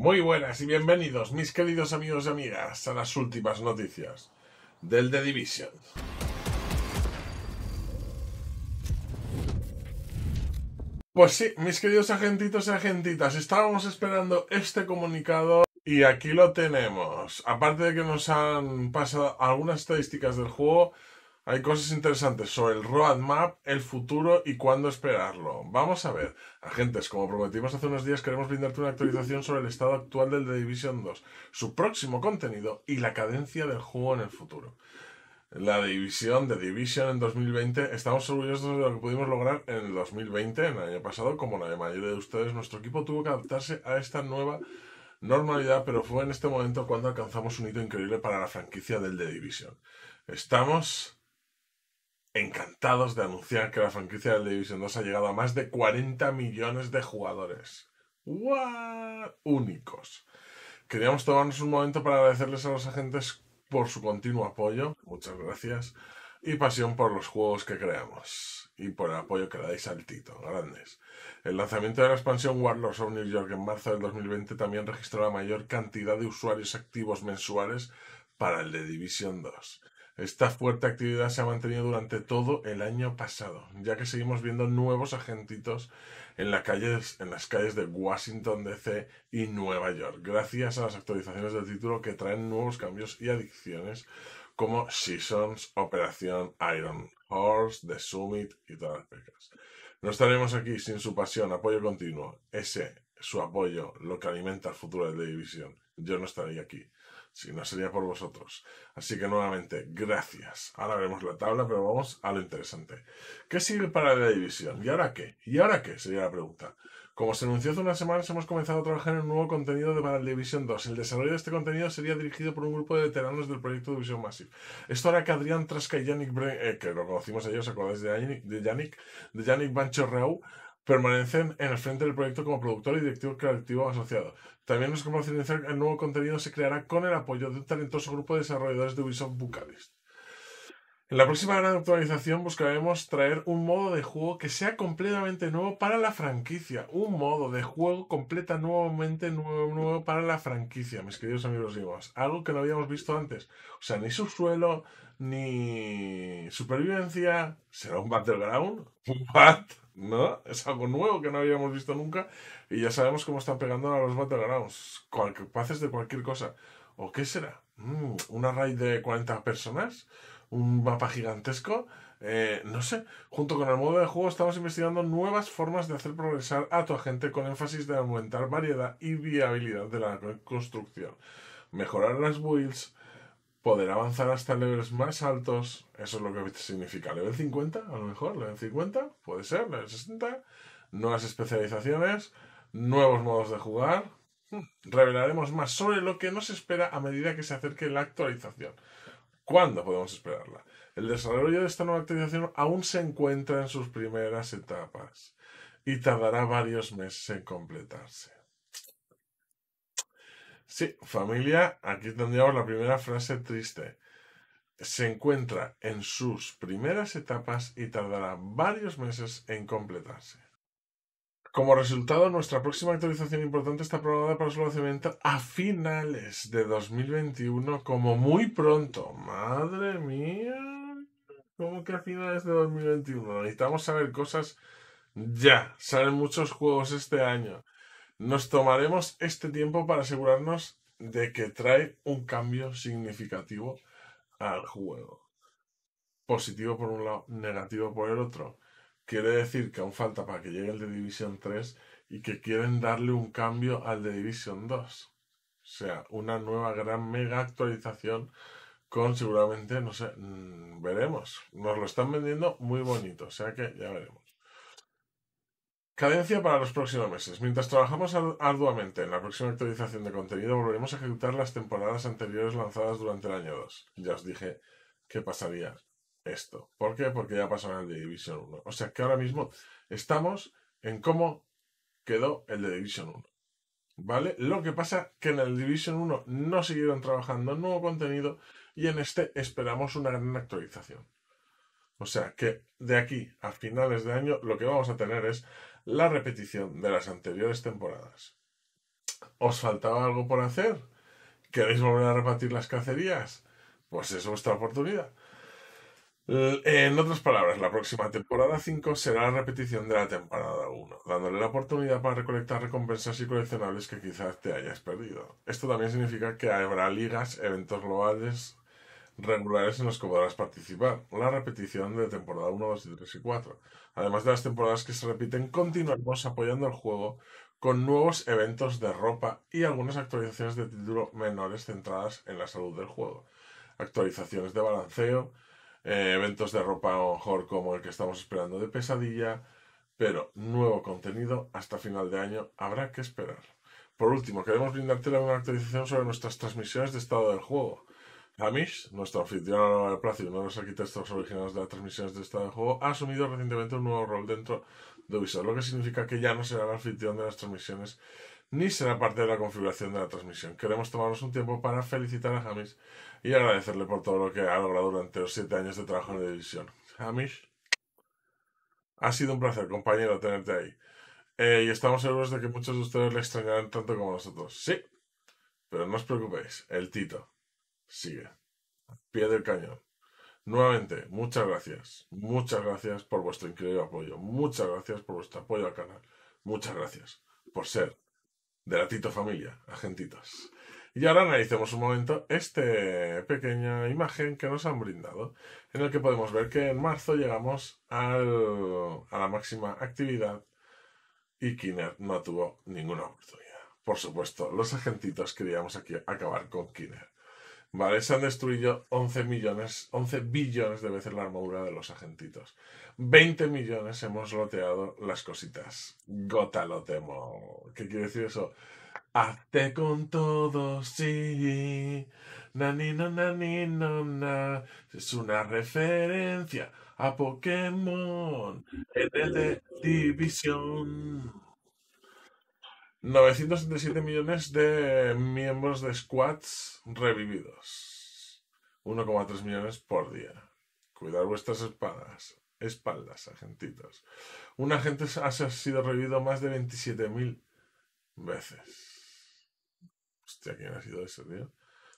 Muy buenas y bienvenidos, mis queridos amigos y amigas, a las últimas noticias del The Division. Pues sí, mis queridos agentitos y agentitas, estábamos esperando este comunicado y aquí lo tenemos. Aparte de que nos han pasado algunas estadísticas del juego, hay cosas interesantes sobre el roadmap, el futuro y cuándo esperarlo. Vamos a ver. Agentes, como prometimos hace unos días, queremos brindarte una actualización sobre el estado actual del The Division 2, su próximo contenido y la cadencia del juego en el futuro. La división de Division en 2020, estamos orgullosos de lo que pudimos lograr en el 2020, en el año pasado, como la mayoría de ustedes, nuestro equipo tuvo que adaptarse a esta nueva normalidad, pero fue en este momento cuando alcanzamos un hito increíble para la franquicia del The Division. Estamos encantados de anunciar que la franquicia de Division 2 ha llegado a más de 40 millones de jugadores. Únicos. Queríamos tomarnos un momento para agradecerles a los agentes por su continuo apoyo, muchas gracias, y pasión por los juegos que creamos, y por el apoyo que le dais al Tito, grandes. El lanzamiento de la expansión Warlords of New York en marzo del 2020 también registró la mayor cantidad de usuarios activos mensuales para el de Division 2. Esta fuerte actividad se ha mantenido durante todo el año pasado, ya que seguimos viendo nuevos agentitos en, las calles de Washington DC y Nueva York, gracias a las actualizaciones del título que traen nuevos cambios y adicciones como Seasons, Operación Iron Horse, The Summit y todas las pecas. No estaremos aquí sin su pasión, apoyo continuo, ese su apoyo lo que alimenta el futuro de la División. Yo no estaría aquí si no sería por vosotros. Así que nuevamente, gracias. Ahora veremos la tabla, pero vamos a lo interesante. ¿Qué sigue para la división? ¿Y ahora qué? ¿Y ahora qué? Sería la pregunta. Como se anunció hace unas semanas, hemos comenzado a trabajar en un nuevo contenido de la División 2. El desarrollo de este contenido sería dirigido por un grupo de veteranos del proyecto División Massive. Esto hará que Adrián Trasca y Yannick eh, que lo conocimos ayer, ¿os acordáis de Yannick? De Yannick, de Yannick Bancho Reu, Permanecen en el frente del proyecto como productor y directivo creativo asociado. También nos complace que el nuevo contenido se creará con el apoyo de un talentoso grupo de desarrolladores de Ubisoft Bucarest. En la próxima gran actualización buscaremos traer un modo de juego que sea completamente nuevo para la franquicia. Un modo de juego completa nuevamente nuevo, nuevo para la franquicia, mis queridos amigos y Algo que no habíamos visto antes. O sea, ni subsuelo, ni supervivencia. ¿Será un battleground? bat, ¿No? Es algo nuevo que no habíamos visto nunca. Y ya sabemos cómo están pegando a los battlegrounds. capaces de cualquier cosa. ¿O qué será? Mm, ¿Una raid de 40 personas? un mapa gigantesco. Eh, no sé, junto con el modo de juego estamos investigando nuevas formas de hacer progresar a tu agente con énfasis de aumentar variedad y viabilidad de la construcción, mejorar las builds, poder avanzar hasta niveles más altos, eso es lo que significa level 50, a lo mejor, level 50, puede ser, level 60, nuevas especializaciones, nuevos modos de jugar. Hmm, revelaremos más sobre lo que nos espera a medida que se acerque la actualización. ¿Cuándo podemos esperarla? El desarrollo de esta nueva actualización aún se encuentra en sus primeras etapas y tardará varios meses en completarse. Sí, familia, aquí tendríamos la primera frase triste. Se encuentra en sus primeras etapas y tardará varios meses en completarse. Como resultado, nuestra próxima actualización importante está programada para su lanzamiento a finales de 2021, como muy pronto. Madre mía, ¿cómo que a finales de 2021? Necesitamos saber cosas ya. Salen muchos juegos este año. Nos tomaremos este tiempo para asegurarnos de que trae un cambio significativo al juego. Positivo por un lado, negativo por el otro quiere decir que aún falta para que llegue el de división 3 y que quieren darle un cambio al de división 2. O sea, una nueva gran mega actualización con seguramente, no sé, mm, veremos. Nos lo están vendiendo muy bonito, o sea que ya veremos. Cadencia para los próximos meses. Mientras trabajamos arduamente en la próxima actualización de contenido, volveremos a ejecutar las temporadas anteriores lanzadas durante el año 2. Ya os dije qué pasaría esto. ¿Por qué? Porque ya pasaron el de Division 1. O sea que ahora mismo estamos en cómo quedó el de Division 1. ¿Vale? Lo que pasa que en el Division 1 no siguieron trabajando nuevo contenido y en este esperamos una gran actualización. O sea que de aquí a finales de año lo que vamos a tener es la repetición de las anteriores temporadas. ¿Os faltaba algo por hacer? ¿Queréis volver a repartir las cacerías? Pues es vuestra oportunidad. Eh, en otras palabras, la próxima temporada 5 será la repetición de la temporada 1, dándole la oportunidad para recolectar recompensas y coleccionables que quizás te hayas perdido. Esto también significa que habrá ligas, eventos globales regulares en los que podrás participar, la repetición de temporada 1, 2, 3 y 4. Además de las temporadas que se repiten, continuaremos apoyando el juego con nuevos eventos de ropa y algunas actualizaciones de título menores centradas en la salud del juego, actualizaciones de balanceo, eh, eventos de ropa a lo mejor como el que estamos esperando de pesadilla, pero nuevo contenido hasta final de año habrá que esperar. Por último, queremos brindarte una actualización sobre nuestras transmisiones de estado del juego. Amish, nuestro anfitrión de plazo y uno de los arquitectos originales de las transmisiones de estado del juego, ha asumido recientemente un nuevo rol dentro de Ubisoft, lo que significa que ya no será el anfitrión de las transmisiones ni será parte de la configuración de la transmisión. Queremos tomarnos un tiempo para felicitar a Hamish y agradecerle por todo lo que ha logrado durante los siete años de trabajo en la división. Hamish, ha sido un placer, compañero, tenerte ahí. Eh, y estamos seguros de que muchos de ustedes le extrañarán tanto como nosotros. Sí, pero no os preocupéis, el Tito sigue. Pie del cañón. Nuevamente, muchas gracias. Muchas gracias por vuestro increíble apoyo. Muchas gracias por vuestro apoyo al canal. Muchas gracias por ser de la Tito Familia, agentitos. Y ahora analicemos un momento esta pequeña imagen que nos han brindado, en el que podemos ver que en marzo llegamos a la máxima actividad y Kinner no tuvo ninguna oportunidad. Por supuesto, los agentitos queríamos aquí acabar con Kinner. Vale, se han destruido 11 millones, 11 billones de veces la armadura de los agentitos. 20 millones hemos loteado las cositas. Gota lo temo. ¿Qué quiere decir eso? Hazte con todo, sí. Nanino, nani na. Es una referencia a Pokémon. En el de División. 977 millones de miembros de squads revividos. 1,3 millones por día. Cuidar vuestras espadas. Espaldas, agentitos. Un agente ha sido revivido más de 27.000 veces. Hostia, ¿quién ha sido ese, tío?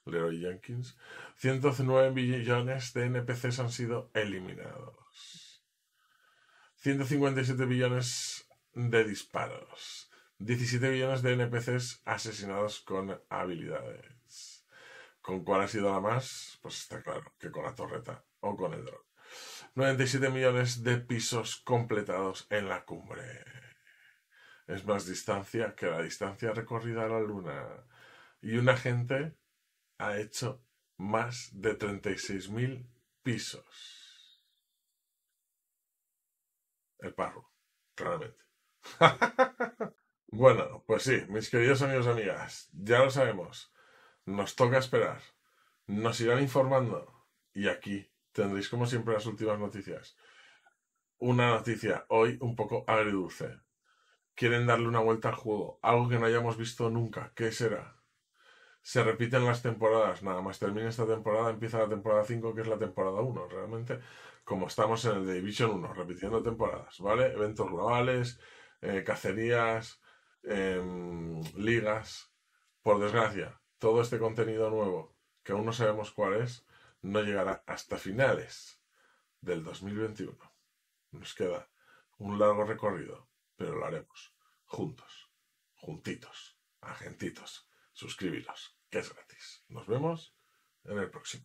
Leroy Jenkins. 109 billones de NPCs han sido eliminados. 157 billones de disparos. 17 millones de NPCs asesinados con habilidades. ¿Con cuál ha sido la más? Pues está claro que con la torreta o con el dron. 97 millones de pisos completados en la cumbre. Es más distancia que la distancia recorrida a la luna. Y una gente ha hecho más de 36.000 pisos. El parro, claramente. Bueno, pues sí, mis queridos amigos y amigas, ya lo sabemos. Nos toca esperar. Nos irán informando. Y aquí tendréis, como siempre, las últimas noticias. Una noticia hoy un poco agridulce. Quieren darle una vuelta al juego, algo que no hayamos visto nunca. ¿Qué será? Se repiten las temporadas, nada más termina esta temporada, empieza la temporada 5, que es la temporada 1. Realmente, como estamos en el Division 1, repitiendo temporadas, ¿vale? Eventos globales, eh, cacerías, Em, ligas, por desgracia, todo este contenido nuevo, que aún no sabemos cuál es, no llegará hasta finales del 2021. Nos queda un largo recorrido, pero lo haremos juntos, juntitos, agentitos. Suscribiros, que es gratis. Nos vemos en el próximo.